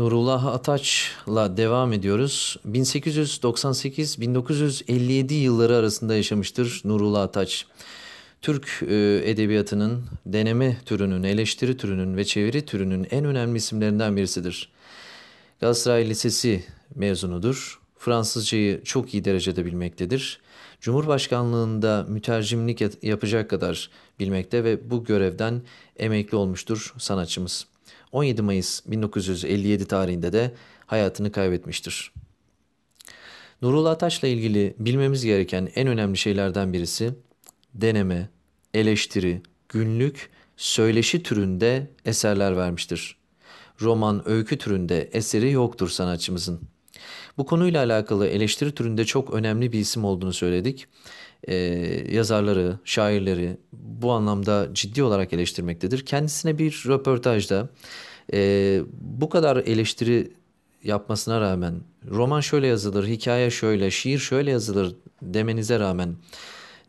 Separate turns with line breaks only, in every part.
Nurullah Ataç'la devam ediyoruz. 1898-1957 yılları arasında yaşamıştır Nurullah Ataç. Türk e, edebiyatının deneme türünün, eleştiri türünün ve çeviri türünün en önemli isimlerinden birisidir. Galatasaray Lisesi mezunudur. Fransızcayı çok iyi derecede bilmektedir. Cumhurbaşkanlığında mütercimlik yapacak kadar bilmekte ve bu görevden emekli olmuştur sanatçımız. 17 Mayıs 1957 tarihinde de hayatını kaybetmiştir. Nurullah Taş'la ilgili bilmemiz gereken en önemli şeylerden birisi deneme, eleştiri, günlük, söyleşi türünde eserler vermiştir. Roman, öykü türünde eseri yoktur sanatçımızın. Bu konuyla alakalı eleştiri türünde çok önemli bir isim olduğunu söyledik. Ee, yazarları, şairleri bu anlamda ciddi olarak eleştirmektedir. Kendisine bir röportajda e, bu kadar eleştiri yapmasına rağmen roman şöyle yazılır, hikaye şöyle, şiir şöyle yazılır demenize rağmen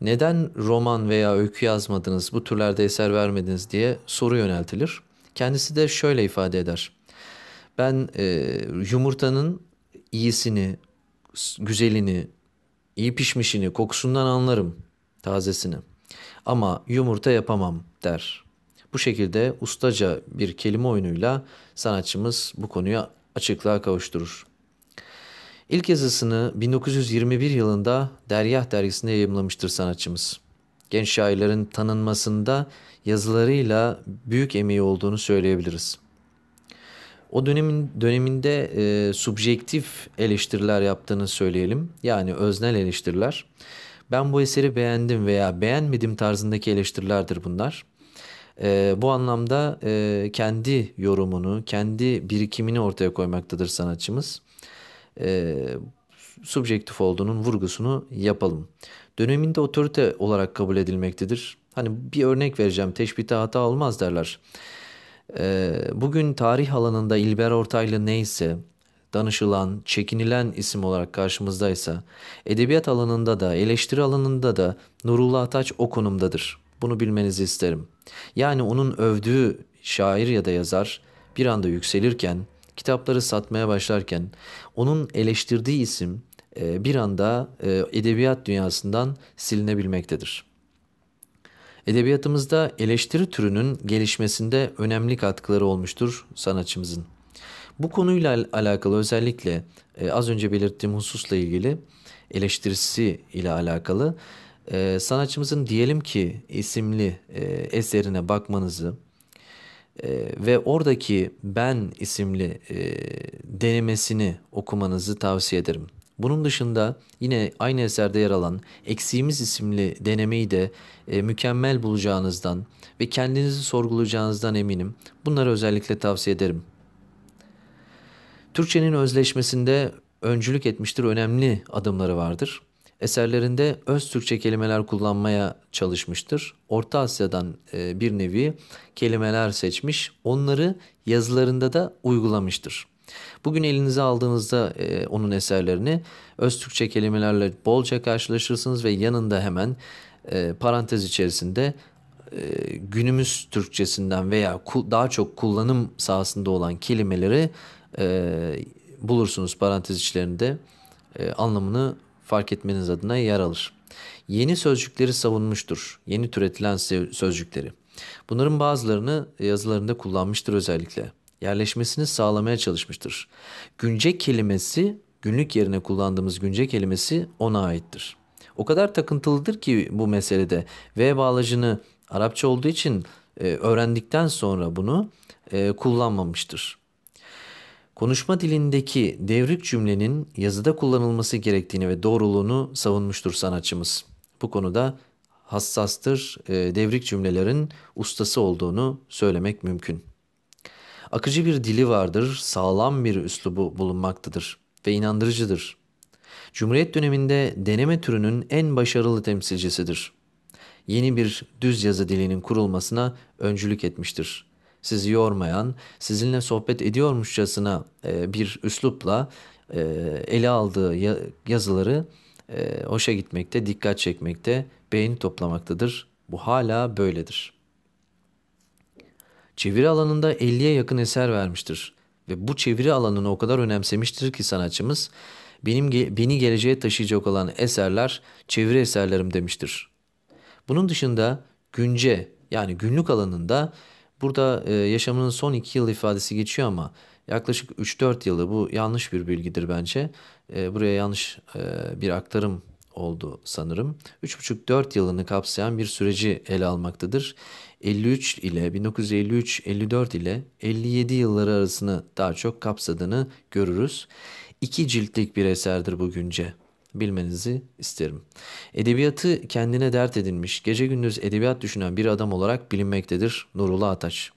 neden roman veya öykü yazmadınız, bu türlerde eser vermediniz diye soru yöneltilir. Kendisi de şöyle ifade eder. Ben e, yumurtanın iyisini, güzelini, iyi pişmişini, kokusundan anlarım, tazesini. Ama yumurta yapamam der. Bu şekilde ustaca bir kelime oyunuyla sanatçımız bu konuya açıklığa kavuşturur. İlk yazısını 1921 yılında Deryah dergisinde yayımlamıştır sanatçımız. Genç şairlerin tanınmasında yazılarıyla büyük emeği olduğunu söyleyebiliriz. O dönemin döneminde e, subjektif eleştiriler yaptığını söyleyelim. Yani öznel eleştiriler. Ben bu eseri beğendim veya beğenmedim tarzındaki eleştirilerdir bunlar. E, bu anlamda e, kendi yorumunu, kendi birikimini ortaya koymaktadır sanatçımız. E, subjektif olduğunun vurgusunu yapalım. Döneminde otorite olarak kabul edilmektedir. Hani bir örnek vereceğim, teşbihte hata olmaz derler. E, bugün tarih alanında İlber Ortaylı neyse, danışılan, çekinilen isim olarak karşımızdaysa, edebiyat alanında da, eleştiri alanında da Nurullah Taç o konumdadır. Bunu bilmenizi isterim. Yani onun övdüğü şair ya da yazar bir anda yükselirken, kitapları satmaya başlarken onun eleştirdiği isim e, bir anda e, edebiyat dünyasından silinebilmektedir. Edebiyatımızda eleştiri türünün gelişmesinde önemli katkıları olmuştur sanatçımızın. Bu konuyla alakalı özellikle e, az önce belirttiğim hususla ilgili eleştirisi ile alakalı e, sanatçımızın diyelim ki isimli e, eserine bakmanızı e, ve oradaki ben isimli e, denemesini okumanızı tavsiye ederim. Bunun dışında yine aynı eserde yer alan Eksiğimiz isimli denemeyi de e, mükemmel bulacağınızdan ve kendinizi sorgulayacağınızdan eminim. Bunları özellikle tavsiye ederim. Türkçenin özleşmesinde öncülük etmiştir önemli adımları vardır eserlerinde öz Türkçe kelimeler kullanmaya çalışmıştır. Orta Asya'dan e, bir nevi kelimeler seçmiş, onları yazılarında da uygulamıştır. Bugün elinize aldığınızda e, onun eserlerini öz Türkçe kelimelerle bolca karşılaşırsınız ve yanında hemen e, parantez içerisinde günümüz Türkçesinden veya daha çok kullanım sahasında olan kelimeleri bulursunuz parantez içlerinde anlamını fark etmeniz adına yer alır. Yeni sözcükleri savunmuştur. Yeni türetilen sözcükleri. Bunların bazılarını e, yazılarında kullanmıştır özellikle. Yerleşmesini sağlamaya çalışmıştır. Günce kelimesi, günlük yerine kullandığımız günce kelimesi ona aittir. O kadar takıntılıdır ki bu meselede V bağlacını Arapça olduğu için e, öğrendikten sonra bunu e, kullanmamıştır konuşma dilindeki devrik cümlenin yazıda kullanılması gerektiğini ve doğruluğunu savunmuştur sanatçımız. Bu konuda hassastır, e, devrik cümlelerin ustası olduğunu söylemek mümkün. Akıcı bir dili vardır, sağlam bir üslubu bulunmaktadır ve inandırıcıdır. Cumhuriyet döneminde deneme türünün en başarılı temsilcisidir. Yeni bir düz yazı dilinin kurulmasına öncülük etmiştir sizi yormayan, sizinle sohbet ediyormuşçasına e, bir üslupla e, ele aldığı yazıları e, hoşa gitmekte, dikkat çekmekte, beğeni toplamaktadır. Bu hala böyledir. Çeviri alanında 50'ye yakın eser vermiştir ve bu çeviri alanını o kadar önemsemiştir ki sanatçımız benim beni geleceğe taşıyacak olan eserler çeviri eserlerim demiştir. Bunun dışında günce yani günlük alanında Burada e, yaşamının son iki yıl ifadesi geçiyor ama yaklaşık 3-4 yılı bu yanlış bir bilgidir bence. E, buraya yanlış e, bir aktarım oldu sanırım. 3,5-4 yılını kapsayan bir süreci ele almaktadır. 53 ile 1953-54 ile 57 yılları arasını daha çok kapsadığını görürüz. İki ciltlik bir eserdir bu bilmenizi isterim. Edebiyatı kendine dert edinmiş, gece gündüz edebiyat düşünen bir adam olarak bilinmektedir Nurullah Ataç.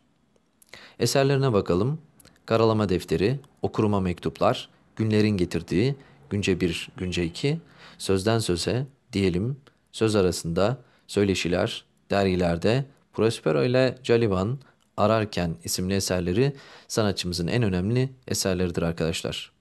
Eserlerine bakalım. Karalama Defteri, Okuruma Mektuplar, Günlerin Getirdiği, Günce 1, Günce 2, Sözden Söze, Diyelim, Söz Arasında, Söyleşiler, Dergilerde, Prospero ile Caliban, Ararken isimli eserleri sanatçımızın en önemli eserleridir arkadaşlar.